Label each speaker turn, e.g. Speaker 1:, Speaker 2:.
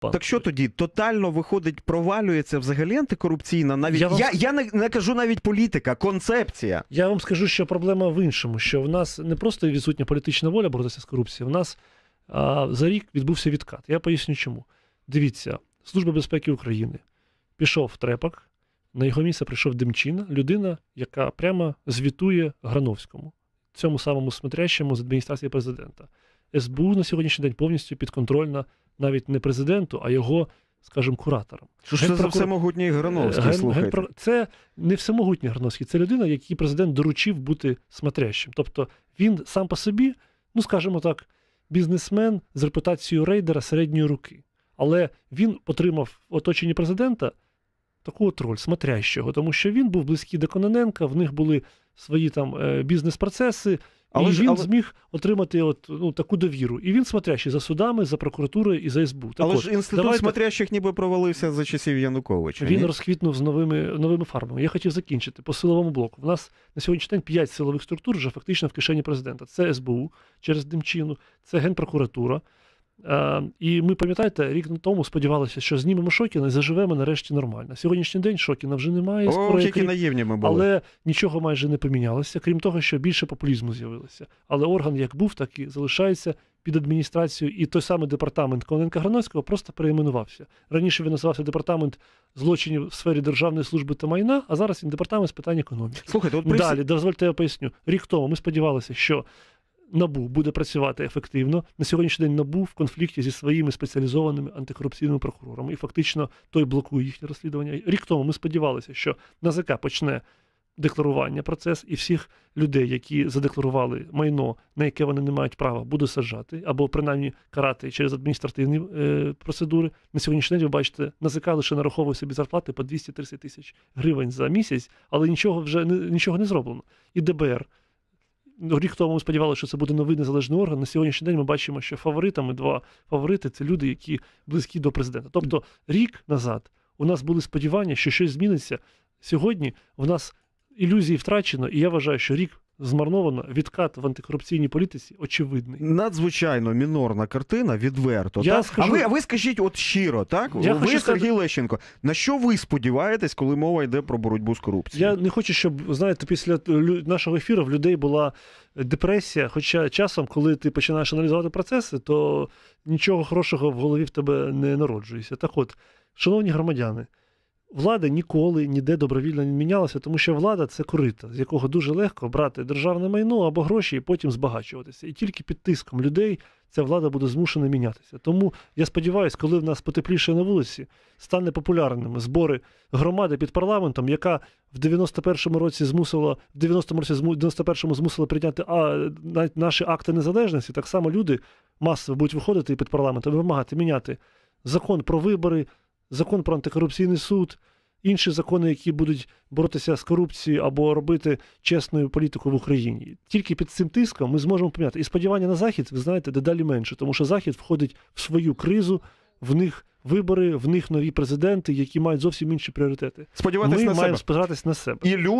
Speaker 1: Так що тоді тотально виходить, провалюється взагалі антикорупційна, навіть я вам... я,
Speaker 2: я не, не кажу навіть політика, концепція. Я вам скажу, що проблема в іншому: що в нас не просто відсутня політична воля боротися з корупцією, в нас а, за рік відбувся відкат. Я поясню, чому. Дивіться, Служба безпеки України пішов Трепак, на його місце прийшов Демчина, людина, яка прямо звітує Грановському, цьому самому смотрящому з адміністрації президента. СБУ на сьогоднішній день повністю підконтрольна навіть не президенту, а його, скажімо, куратором. Що ж це за всемогутній Грановський, Ген... слухайте? Генпро... Це не всемогутній Грановський, це людина, якій президент доручив бути смотрящим. Тобто він сам по собі, ну скажімо так, бізнесмен з репутацією рейдера середньої руки. Але він отримав в оточенні президента таку от роль смотрящого, тому що він був близький до Кононенка, в них були свої там е, бізнес-процеси. Але і ж, він але... зміг отримати от, ну, таку довіру. І він смотрящий за судами, за прокуратурою і за СБУ. Так але от, ж інститут давайте...
Speaker 1: смотрящих ніби провалився за часів Януковича. Він ні?
Speaker 2: розквітнув з новими новими фармами. Я хотів закінчити по силовому блоку. У нас на сьогоднішній день п'ять силових структур вже фактично в кишені президента. Це СБУ через Демчину, це Генпрокуратура. Ем, і ми пам'ятаєте, рік тому сподівалися, що знімемо Шокіна і заживемо нарешті нормально. Сьогоднішній день Шокіна вже немає. О, які
Speaker 1: наївні ми були. Але
Speaker 2: нічого майже не помінялося, крім того, що більше популізму з'явилося. Але орган як був, так і залишається під адміністрацією. І той самий департамент Коненка Грановського просто переіменувався. Раніше він називався департамент злочинів в сфері державної служби та майна, а зараз він департамент з питань економіки. Слухайте, от при... далі дозвольте я поясню. Рік тому ми сподівалися, що набу буде працювати ефективно на сьогоднішній день. Набу в конфлікті зі своїми спеціалізованими антикорупційними прокурорами, і фактично той блокує їхнє розслідування. Рік тому ми сподівалися, що НАЗК почне. Декларування процес і всіх людей, які задекларували майно, на яке вони не мають права, буде саджати або принаймні карати через адміністративні е, процедури. На сьогоднішній день ви бачите, НАЗК лише нараховує собі зарплати по 230 тисяч гривень за місяць, але нічого вже нічого не зроблено. І ДБР Ну, рік тому ми сподівалися, що це буде новий незалежний орган. На сьогоднішній день ми бачимо, що фаворитами два фаворити це люди, які близькі до президента. Тобто, рік назад у нас були сподівання, що щось зміниться сьогодні. У нас ілюзії втрачено, і я вважаю, що рік змарновано. Відкат в антикорупційній політиці очевидний. Надзвичайно мінорна картина, відверто. Я так? Скажу... А ви
Speaker 1: ви скажіть от
Speaker 2: щиро, так? Я ви Сергій сказати... Лещенко,
Speaker 1: на що ви сподіваєтесь, коли мова йде про боротьбу з корупцією?
Speaker 2: Я не хочу, щоб знаєте, після нашого ефіру в людей була депресія. Хоча часом, коли ти починаєш аналізувати процеси, то нічого хорошого в голові в тебе не народжується. Так, от, шановні громадяни. Влада ніколи ніде добровільно не мінялася, тому що влада це корита, з якого дуже легко брати державне майно або гроші і потім збагачуватися. І тільки під тиском людей ця влада буде змушена мінятися. Тому я сподіваюся, коли в нас потепліше на вулиці, стане популярними збори громади під парламентом, яка в 91-му році змусила в 90-му році 91-му змусила прийняти а, наші акти незалежності. Так само люди масово будуть виходити під парламентом і вимагати міняти закон про вибори закон про антикорупційний суд, інші закони, які будуть боротися з корупцією або робити чесною політику в Україні. Тільки під цим тиском ми зможемо поміняти. І сподівання на захід, ви знаєте, дедалі менше, тому що захід входить в свою кризу, в них. Вибори в них нові президенти, які мають зовсім інші пріоритети. Сподіватися на маємо себе. спиратись на себе і люди.